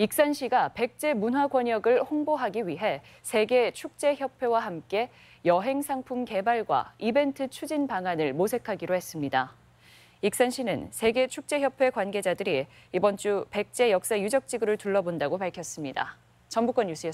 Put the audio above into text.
익산시가 백제 문화 권역을 홍보하기 위해 세계 축제 협회와 함께 여행 상품 개발과 이벤트 추진 방안을 모색하기로 했습니다. 익산시는 세계 축제 협회 관계자들이 이번 주 백제 역사 유적지구를 둘러본다고 밝혔습니다. 전북권 뉴스였습니다.